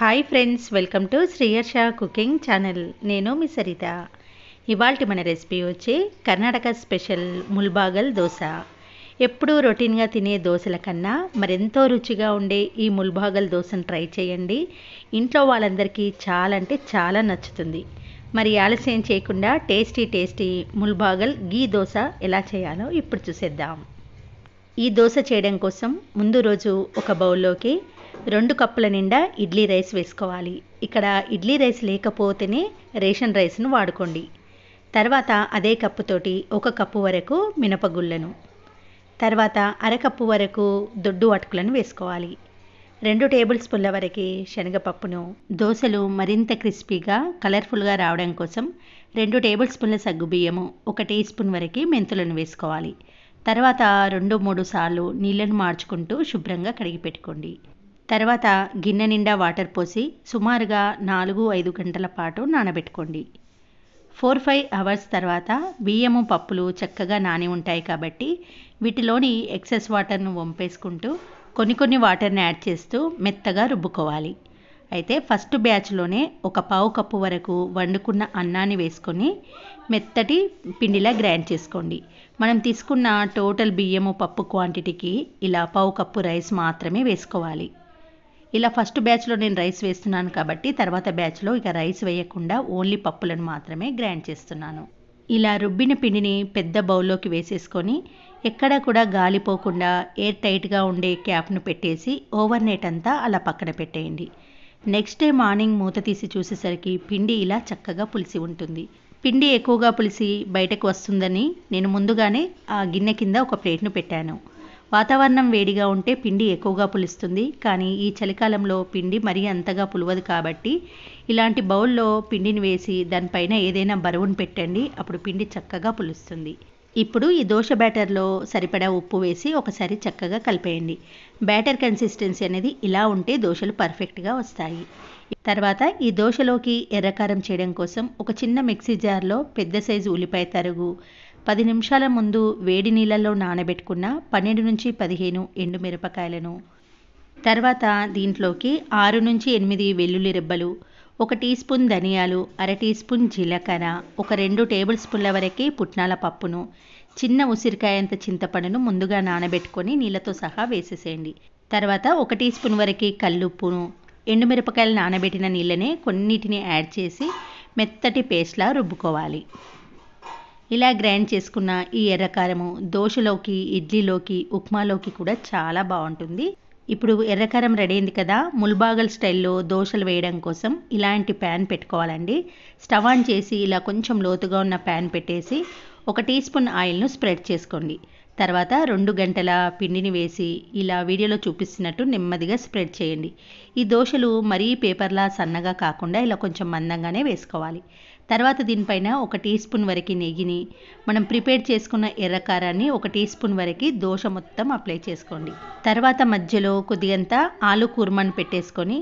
hi friends welcome to Sriyarsha cooking channel నేను మీ సరిత ఇవాళ మన రెసిపీ వచ్చి కర్ణాటక స్పెషల్ ముల్బాగల్ దోశ ఎప్పుడూ రొటీన్గా తినే దోశల కన్నా మరెంతో రుచిగా ఉండే ఈ ముల్బాగల్ దోశను ట్రై చేయండి ఇంట్లో వాళ్ళందరికీ చాలా అంటే చాలా నచ్చుతుంది మరి ఆలస్యం చేయకుండా టేస్టీ టేస్టీ ముల్బాగల్ గీ దోశ ఎలా చేయాలో ఇప్పుడు చూసేద్దాం ఈ దోశ చేయడం కోసం ముందు రోజు ఒక బౌల్లోకి రెండు కప్పుల నిండా ఇడ్లీ రైస్ వేసుకోవాలి ఇక్కడ ఇడ్లీ రైస్ లేకపోతేనే రేషన్ రైస్ను వాడుకోండి తర్వాత అదే కప్పుతోటి ఒక కప్పు వరకు మినపగుళ్ళను తర్వాత అరకప్పు వరకు దొడ్డు అటుకులను వేసుకోవాలి రెండు టేబుల్ స్పూన్ల వరకు శనగపప్పును దోశలు మరింత క్రిస్పీగా కలర్ఫుల్గా రావడం కోసం రెండు టేబుల్ స్పూన్ల సగ్గుబియ్యము ఒక టీ స్పూన్ వరకు మెంతులను వేసుకోవాలి తర్వాత రెండు మూడు సార్లు నీళ్ళను మార్చుకుంటూ శుభ్రంగా కడిగి పెట్టుకోండి తర్వాత గిన్నె నిండా వాటర్ పోసి సుమారుగా నాలుగు ఐదు గంటల పాటు నానబెట్టుకోండి ఫోర్ ఫైవ్ అవర్స్ తర్వాత బియ్యము పప్పులు చక్కగా నాని ఉంటాయి కాబట్టి వీటిలోని ఎక్సెస్ వాటర్ను వంపేసుకుంటూ కొన్ని కొన్ని వాటర్ని యాడ్ చేస్తూ మెత్తగా రుబ్బుకోవాలి అయితే ఫస్ట్ బ్యాచ్లోనే ఒక పావు కప్పు వరకు వండుకున్న అన్నాన్ని వేసుకొని మెత్తటి పిండిలా గ్రైండ్ చేసుకోండి మనం తీసుకున్న టోటల్ బియ్యము పప్పు క్వాంటిటీకి ఇలా పావు కప్పు రైస్ మాత్రమే వేసుకోవాలి ఇలా ఫస్ట్ బ్యాచ్లో నేను రైస్ వేస్తున్నాను కాబట్టి తర్వాత బ్యాచ్లో ఇక రైస్ వేయకుండా ఓన్లీ పప్పులను మాత్రమే గ్రైండ్ చేస్తున్నాను ఇలా రుబ్బిన పిండిని పెద్ద బౌల్లోకి వేసేసుకొని ఎక్కడా కూడా గాలిపోకుండా ఎయిర్ టైట్గా ఉండే క్యాప్ను పెట్టేసి ఓవర్ నైట్ అంతా అలా పక్కన పెట్టేయండి నెక్స్ట్ డే మార్నింగ్ మూత తీసి చూసేసరికి పిండి ఇలా చక్కగా పులిసి ఉంటుంది పిండి ఎక్కువగా పులిసి బయటకు వస్తుందని నేను ముందుగానే ఆ గిన్నె కింద ఒక ప్లేట్ను పెట్టాను వాతావరణం వేడిగా ఉంటే పిండి ఎక్కువగా పులుస్తుంది కానీ ఈ చలికాలంలో పిండి మరీ అంతగా పులవదు కాబట్టి ఇలాంటి బౌల్లో పిండిని వేసి దానిపైన ఏదైనా బరువును పెట్టండి అప్పుడు పిండి చక్కగా పులుస్తుంది ఇప్పుడు ఈ దోశ బ్యాటర్లో సరిపడా ఉప్పు వేసి ఒకసారి చక్కగా కలిపేయండి బ్యాటర్ కన్సిస్టెన్సీ అనేది ఇలా ఉంటే దోశలు పర్ఫెక్ట్గా వస్తాయి తర్వాత ఈ దోశలోకి ఎర్రకారం చేయడం కోసం ఒక చిన్న మిక్సీ జార్లో పెద్ద సైజు ఉల్లిపాయ తరుగు పది నిమిషాల ముందు వేడి నీళ్ళల్లో నానబెట్టుకున్న పన్నెండు నుంచి పదిహేను ఎండుమిరపకాయలను తర్వాత దీంట్లోకి ఆరు నుంచి ఎనిమిది వెల్లుల్లి రెబ్బలు ఒక టీ స్పూన్ ధనియాలు అర టీ స్పూన్ జీలకర్ర ఒక రెండు టేబుల్ స్పూన్ల వరకు పుట్నాల పప్పును చిన్న ఉసిరికాయంత చింతపండును ముందుగా నానబెట్టుకొని నీళ్ళతో సహా వేసేసేయండి తర్వాత ఒక టీ స్పూన్ వరకు కల్లుప్పును ఎండుమిరపకాయలు నానబెట్టిన నీళ్ళనే కొన్నిటిని యాడ్ చేసి మెత్తటి పేస్ట్లా రుబ్బుకోవాలి ఇలా గ్రైండ్ చేసుకున్న ఈ ఎర్రకారము దోశలోకి ఇడ్లీలోకి ఉప్మాలోకి కూడా చాలా బాగుంటుంది ఇప్పుడు ఎర్రకారం రెడీ అయింది కదా ముల్బాగల్ స్టైల్లో దోశలు వేయడం కోసం ఇలాంటి ప్యాన్ పెట్టుకోవాలండి స్టవ్ ఆన్ చేసి ఇలా కొంచెం లోతుగా ఉన్న ప్యాన్ పెట్టేసి ఒక టీ స్పూన్ ఆయిల్ను స్ప్రెడ్ చేసుకోండి తర్వాత రెండు గంటల పిండిని వేసి ఇలా వీడియోలో చూపిస్తున్నట్టు నెమ్మదిగా స్ప్రెడ్ చేయండి ఈ దోశలు మరీ పేపర్లా సన్నగా కాకుండా ఇలా కొంచెం మందంగానే వేసుకోవాలి తర్వాత దీనిపైన ఒక టీ స్పూన్ వరకు నెయ్యిని మనం ప్రిపేర్ చేసుకున్న ఎర్రకారాన్ని ఒక టీ స్పూన్ వరకు దోశ మొత్తం అప్లై చేసుకోండి తర్వాత మధ్యలో కొద్దిగంత ఆలు కూర్మను పెట్టేసుకొని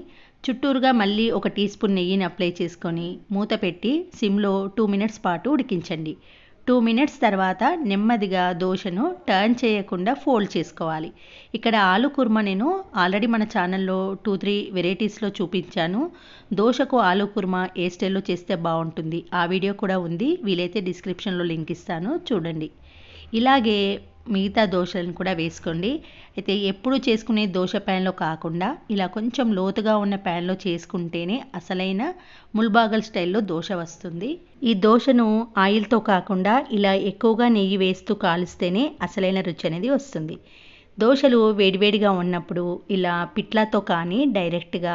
చుట్టూరుగా మళ్ళీ ఒక టీ స్పూన్ నెయ్యిని అప్లై చేసుకొని మూత పెట్టి సిమ్లో టూ మినిట్స్ పాటు ఉడికించండి టూ మినిట్స్ తర్వాత నెమ్మదిగా దోశను టర్న్ చేయకుండా ఫోల్డ్ చేసుకోవాలి ఇక్కడ ఆలు కుర్మ నేను ఆల్రెడీ మన ఛానల్లో టూ త్రీ వెరైటీస్లో చూపించాను దోశకు ఆలు కుర్మ ఏ స్టైల్లో చేస్తే బాగుంటుంది ఆ వీడియో కూడా ఉంది వీలైతే డిస్క్రిప్షన్లో లింక్ ఇస్తాను చూడండి ఇలాగే మిగతా దోశలను కూడా వేసుకోండి అయితే ఎప్పుడు చేసుకునే దోశ ప్యాన్లో కాకుండా ఇలా కొంచెం లోతుగా ఉన్న ప్యాన్లో చేసుకుంటేనే అసలైన ముల్బాగల్ స్టైల్లో దోశ వస్తుంది ఈ దోశను ఆయిల్తో కాకుండా ఇలా ఎక్కువగా నెయ్యి వేస్తూ కాలుస్తేనే అసలైన రుచి అనేది వస్తుంది దోశలు వేడివేడిగా ఉన్నప్పుడు ఇలా పిట్లాతో కానీ డైరెక్ట్గా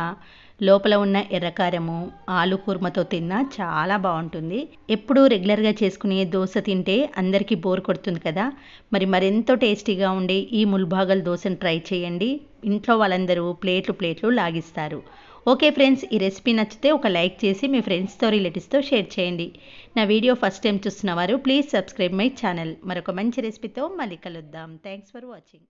లోపల ఉన్న ఎర్రకారము ఆలు కూర్మతో తిన్నా చాలా బాగుంటుంది ఎప్పుడూ రెగ్యులర్గా చేసుకునే దోశ తింటే అందరికీ బోర్ కొడుతుంది కదా మరి మరెంతో టేస్టీగా ఉండే ఈ ముల్భాగల్ దోశను ట్రై చేయండి ఇంట్లో వాళ్ళందరూ ప్లేట్లు ప్లేట్లు లాగిస్తారు ఓకే ఫ్రెండ్స్ ఈ రెసిపీ నచ్చితే ఒక లైక్ చేసి మీ ఫ్రెండ్స్తో రిలేటివ్స్తో షేర్ చేయండి నా వీడియో ఫస్ట్ టైం చూస్తున్న వారు ప్లీజ్ సబ్స్క్రైబ్ మై ఛానల్ మరొక మంచి రెసిపీతో మళ్ళీ కలుద్దాం థ్యాంక్స్ ఫర్ వాచింగ్